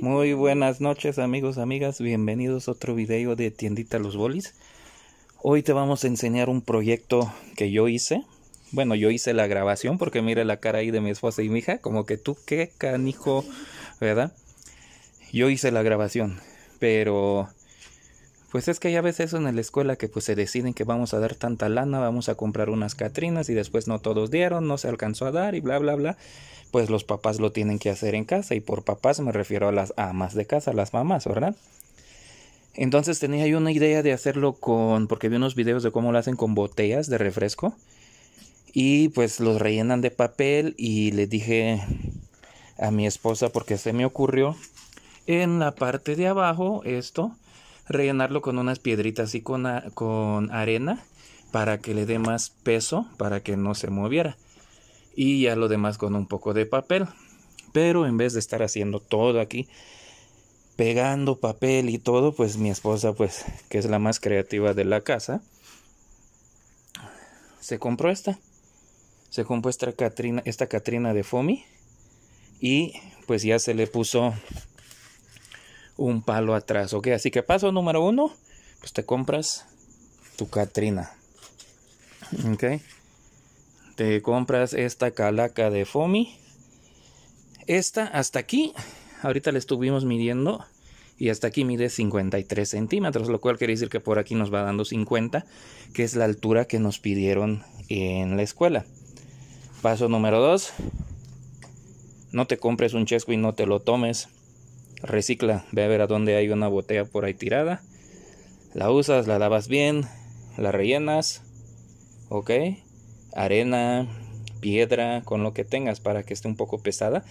Muy buenas noches amigos, amigas, bienvenidos a otro video de Tiendita Los Bolis. Hoy te vamos a enseñar un proyecto que yo hice. Bueno, yo hice la grabación porque mire la cara ahí de mi esposa y mi hija, como que tú qué canijo, ¿verdad? Yo hice la grabación, pero pues es que ya veces eso en la escuela que pues se deciden que vamos a dar tanta lana, vamos a comprar unas Catrinas y después no todos dieron, no se alcanzó a dar y bla bla bla. Pues los papás lo tienen que hacer en casa y por papás me refiero a las amas de casa, las mamás, ¿verdad? Entonces tenía yo una idea de hacerlo con, porque vi unos videos de cómo lo hacen con botellas de refresco y pues los rellenan de papel y le dije a mi esposa porque se me ocurrió en la parte de abajo esto rellenarlo con unas piedritas y con, con arena para que le dé más peso, para que no se moviera. Y ya lo demás con un poco de papel. Pero en vez de estar haciendo todo aquí, pegando papel y todo, pues mi esposa, pues que es la más creativa de la casa, se compró esta. Se compró esta Catrina, esta Catrina de Fomi y pues ya se le puso un palo atrás, ¿ok? Así que paso número uno, pues te compras tu Catrina, ¿ok? Te compras esta calaca de Fomi. Esta hasta aquí, ahorita la estuvimos midiendo y hasta aquí mide 53 centímetros, lo cual quiere decir que por aquí nos va dando 50, que es la altura que nos pidieron en la escuela. Paso número 2, no te compres un chesco y no te lo tomes recicla, ve a ver a dónde hay una botella por ahí tirada, la usas, la lavas bien, la rellenas, ok, arena, piedra, con lo que tengas para que esté un poco pesada.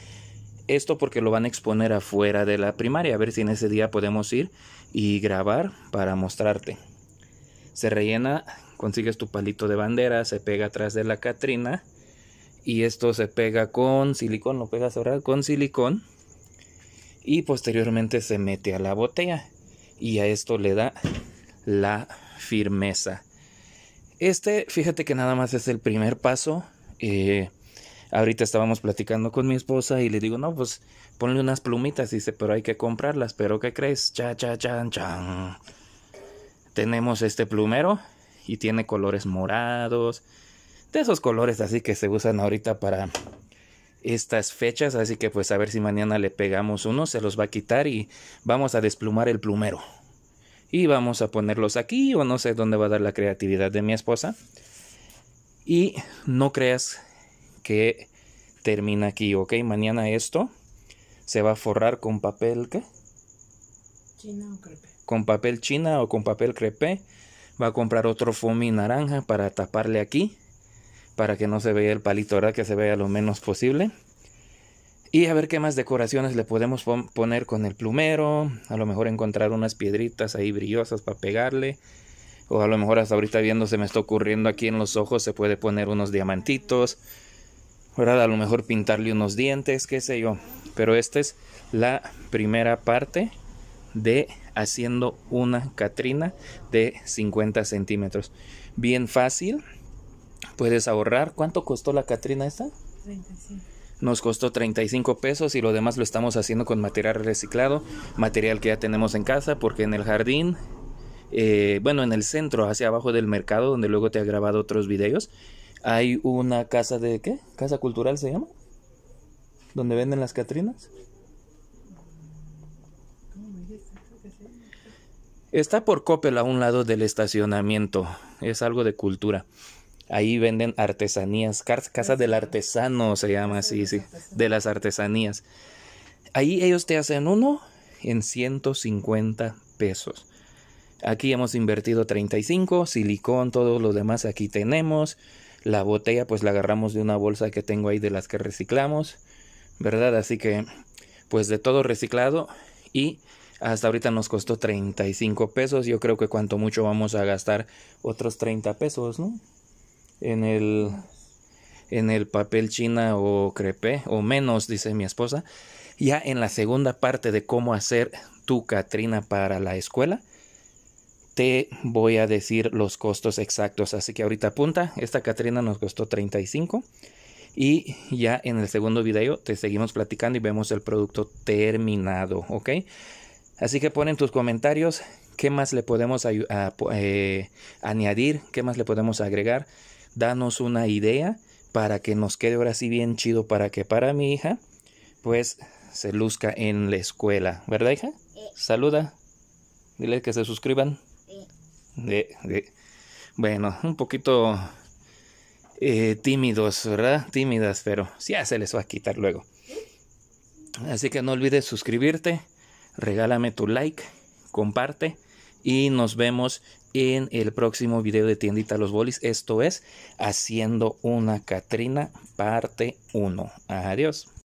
Esto porque lo van a exponer afuera de la primaria, a ver si en ese día podemos ir y grabar para mostrarte. Se rellena, consigues tu palito de bandera, se pega atrás de la Catrina y esto se pega con silicón, lo pegas ahora con silicón y posteriormente se mete a la botella y a esto le da la firmeza. Este, fíjate que nada más es el primer paso. Eh, ahorita estábamos platicando con mi esposa y le digo, no, pues ponle unas plumitas. Dice, pero hay que comprarlas. Pero ¿qué crees? Cha, cha, chan, chan. Tenemos este plumero y tiene colores morados. De esos colores así que se usan ahorita para estas fechas, así que pues a ver si mañana le pegamos uno, se los va a quitar y vamos a desplumar el plumero. Y vamos a ponerlos aquí o no sé dónde va a dar la creatividad de mi esposa. Y no creas que termina aquí, ¿ok? Mañana esto se va a forrar con papel, ¿qué? China o crepe. Con papel china o con papel crepe. Va a comprar otro foamy naranja para taparle aquí para que no se vea el palito, ¿verdad? Que se vea lo menos posible. Y a ver qué más decoraciones le podemos poner con el plumero. A lo mejor encontrar unas piedritas ahí brillosas para pegarle. O a lo mejor hasta ahorita viendo se me está ocurriendo aquí en los ojos se puede poner unos diamantitos. ¿Verdad? A lo mejor pintarle unos dientes, qué sé yo. Pero esta es la primera parte de haciendo una Catrina de 50 centímetros. Bien fácil Puedes ahorrar. ¿Cuánto costó la Catrina esta? 35. Nos costó 35 pesos y lo demás lo estamos haciendo con material reciclado, material que ya tenemos en casa, porque en el jardín, eh, bueno, en el centro, hacia abajo del mercado, donde luego te he grabado otros videos, hay una casa de qué? Casa cultural se llama, donde venden las Catrinas. Está por Coppel a un lado del estacionamiento. Es algo de cultura. Ahí venden artesanías, Casa del artesano se llama así, sí, de las artesanías. Ahí ellos te hacen uno en 150 pesos. Aquí hemos invertido 35, silicón, todos los demás aquí tenemos. La botella pues la agarramos de una bolsa que tengo ahí de las que reciclamos, ¿verdad? Así que pues de todo reciclado y hasta ahorita nos costó 35 pesos. Yo creo que cuanto mucho vamos a gastar otros 30 pesos, ¿no? en el, en el papel china o crepé, o menos, dice mi esposa, ya en la segunda parte de cómo hacer tu Catrina para la escuela, te voy a decir los costos exactos. Así que ahorita apunta, esta Catrina nos costó 35 y ya en el segundo video te seguimos platicando y vemos el producto terminado, ¿ok? Así que ponen tus comentarios qué más le podemos eh, añadir, qué más le podemos agregar danos una idea para que nos quede ahora sí bien chido para que para mi hija pues se luzca en la escuela, ¿verdad hija? Saluda, dile que se suscriban. Bueno, un poquito eh, tímidos, ¿verdad? Tímidas, pero ya se les va a quitar luego. Así que no olvides suscribirte, regálame tu like, comparte y nos vemos en el próximo video de Tiendita Los Bolis. Esto es Haciendo una Catrina, parte 1. Adiós.